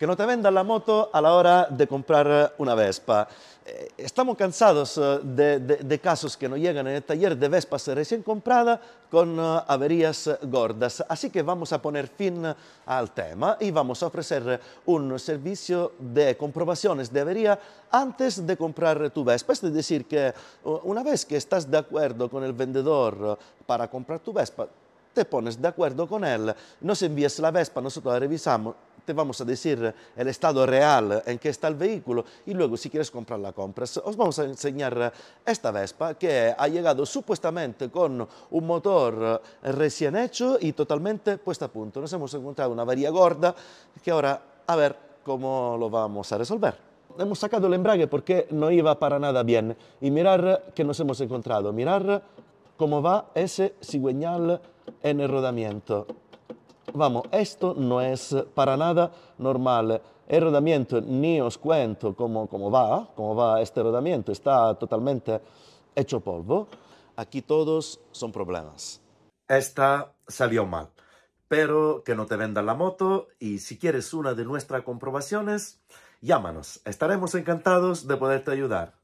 que no te vendan la moto a la hora de comprar una Vespa. Eh, estamos cansados eh, de, casos que no llegan en el taller de Vespa recién comprada con eh, averías gordas. Así que vamos a poner fin al tema y vamos a ofrecer un servicio de comprobaciones de avería antes de comprar tu Vespa. Es decir, que una vez que estás de acuerdo con el vendedor para comprar tu Vespa, te pones de acuerdo con él, nos envías la Vespa, nosotros la revisamos vamos a decir el estado real en que está el vehículo y luego si quieres comprar la compras. Os vamos a enseñar esta Vespa que ha llegado supuestamente con un motor recién hecho y totalmente puesta a punto. Nos hemos encontrado una varilla gorda que ahora a ver cómo lo vamos a resolver hemos sacado el embrague porque no iba para nada bien. Y mirar que nos hemos encontrado, mirar cómo va ese cigüeñal en el rodamiento. Vamos, esto no es para nada normal. El rodamiento, ni os cuento cómo, cómo va, cómo va este rodamiento, está totalmente hecho polvo. Aquí todos son problemas. Esta salió mal, pero que no te vendan la moto y si quieres una de nuestras comprobaciones, llámanos. Estaremos encantados de poderte ayudar.